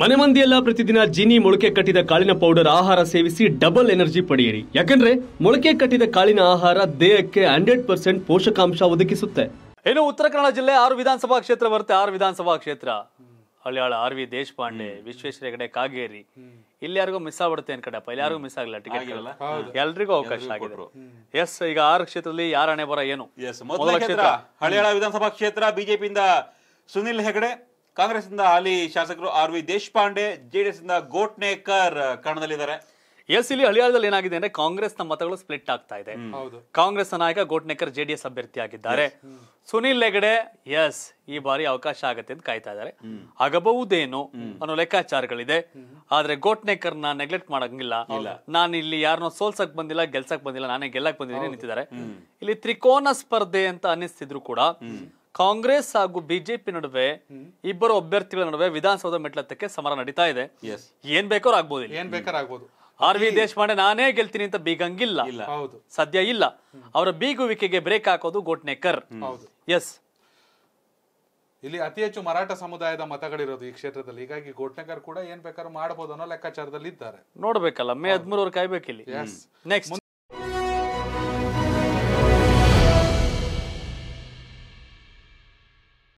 ಮನೆ ಮಂದಿಯೆಲ್ಲ ಪ್ರತಿದಿನ ಜೀನಿ ಮೊಳಕೆ ಕಟ್ಟಿದ ಕಾಳಿನ ಪೌಡರ್ ಆಹಾರ ಸೇವಿಸಿ ಡಬಲ್ ಎನರ್ಜಿ ಪಡೆಯಿರಿ ಯಾಕಂದ್ರೆ ಮೊಳಕೆ ಕಟ್ಟಿದ ಕಾಳಿನ ಆಹಾರ ದೇಹಕ್ಕೆ ಹಂಡ್ರೆಡ್ ಪರ್ಸೆಂಟ್ ಪೋಷಕಾಂಶ ಒದಗಿಸುತ್ತೆ ಇನ್ನು ಉತ್ತರ ಕನ್ನಡ ಜಿಲ್ಲೆ ಆರು ವಿಧಾನಸಭಾ ಕ್ಷೇತ್ರ ಬರುತ್ತೆ ಆರು ವಿಧಾನಸಭಾ ಕ್ಷೇತ್ರ ಹಳ್ಳಿಯಾಳ ಆರ್ ವಿ ದೇಶಪಾಂಡೆ ವಿಶ್ವೇಶ್ವರ ಹೆಗಡೆ ಕಾಗೇರಿ ಇಲ್ಲಿ ಯಾರಿಗೂ ಮಿಸ್ ಆಗ್ಬಿಡುತ್ತೆ ಏನ್ ಅಪ್ಪ ಇಲ್ಲಿ ಮಿಸ್ ಆಗಲ್ಲ ಟಿಕೆಟ್ ಎಲ್ರಿಗೂ ಅವಕಾಶ ಆಗಿದೆ ಎಸ್ ಈಗ ಆರು ಕ್ಷೇತ್ರದಲ್ಲಿ ಯಾರ ಹಣೆ ಬರ ಏನು ಹಳ್ಯಾಳ ವಿಧಾನಸಭಾ ಕ್ಷೇತ್ರ ಬಿಜೆಪಿಯಿಂದ ಸುನಿಲ್ ಹೆಗಡೆ ಕಾಂಗ್ರೆಸ್ನಿಂದ ಹಾಲಿ ಶಾಸಕರು ಆರ್ ವಿ ದೇಶಪಾಂಡೆ ಜೆಡಿಎಸ್ ಇಂದ ಗೋಟ್ನೇಕರ್ ಕಣದಲ್ಲಿದ್ದಾರೆ ಎಸ್ ಇಲ್ಲಿ ಹಳಿಯಾಳದಲ್ಲಿ ಏನಾಗಿದೆ ಅಂದ್ರೆ ಕಾಂಗ್ರೆಸ್ ನ ಮತಗಳು ಸ್ಪ್ಲಿಟ್ ಆಗ್ತಾ ಇದೆ ಕಾಂಗ್ರೆಸ್ ನಾಯಕ ಗೋಟ್ನೇಕರ್ ಜೆಡಿಎಸ್ ಆಗಿದ್ದಾರೆ ಸುನಿಲ್ ಹೆಗಡೆ ಎಸ್ ಈ ಬಾರಿ ಅವಕಾಶ ಆಗತ್ತೆ ಅಂತ ಕಾಯ್ತಾ ಇದ್ದಾರೆ ಆಗಬಹುದೇನು ಅನ್ನೋ ಲೆಕ್ಕಾಚಾರಗಳಿದೆ ಆದ್ರೆ ನ ನೆಗ್ಲೆಕ್ಟ್ ಮಾಡಂಗಿಲ್ಲ ನಾನು ಇಲ್ಲಿ ಯಾರನ್ನೋ ಸೋಲ್ಸಕ್ ಬಂದಿಲ್ಲ ಗೆಲ್ಸಕ್ ಬಂದಿಲ್ಲ ನಾನೇ ಗೆಲ್ಲಕ್ ಬಂದಿದ್ದೀನಿ ನಿಂತಿದ್ದಾರೆ ಇಲ್ಲಿ ತ್ರಿಕೋನ ಸ್ಪರ್ಧೆ ಅಂತ ಅನಿಸ್ತಿದ್ರು ಕೂಡ ಕಾಂಗ್ರೆಸ್ ಹಾಗೂ ಬಿಜೆಪಿ ನಡುವೆ ಇಬ್ಬರು ಅಭ್ಯರ್ಥಿಗಳ ನಡುವೆ ವಿಧಾನಸೌಧ ಮೆಟ್ಲತ್ತಕ್ಕೆ ಸಮರ ನಡೀತಾ ಇದೆ ಏನ್ ಬೇಕಾದ್ರೂ ಆಗ್ಬೋದು ಏನ್ ಬೇಕಾದ್ರೂ ಆರ್ ವಿ ದೇಶಪಾಂಡೆ ನಾನೇ ಗೆಲ್ತೀನಿ ಅಂತ ಬೀಗಂಗಿಲ್ಲ ಸದ್ಯ ಇಲ್ಲ ಅವರ ಬೀಗುವಿಕೆಗೆ ಬ್ರೇಕ್ ಹಾಕೋದು ಗೋಟ್ನೇಕರ್ ಎಸ್ ಇಲ್ಲಿ ಅತಿ ಹೆಚ್ಚು ಮರಾಠ ಸಮುದಾಯದ ಮತಗಳಿರೋದು ಈ ಕ್ಷೇತ್ರದಲ್ಲಿ ಹೀಗಾಗಿ ಗೋಟ್ನೇಕರ್ ಕೂಡ ಏನ್ ಬೇಕಾದ್ರೂ ಮಾಡಬಹುದು ಅನ್ನೋ ಲೆಕ್ಕಾಚಾರದಲ್ಲಿ ಇದ್ದಾರೆ ನೋಡ್ಬೇಕಲ್ಲ ಮೇ ಹದಿಮೂರವರೆ ಕಾಯ್ಬೇಕಿಲ್ಲಿ ನೆಕ್ಸ್ಟ್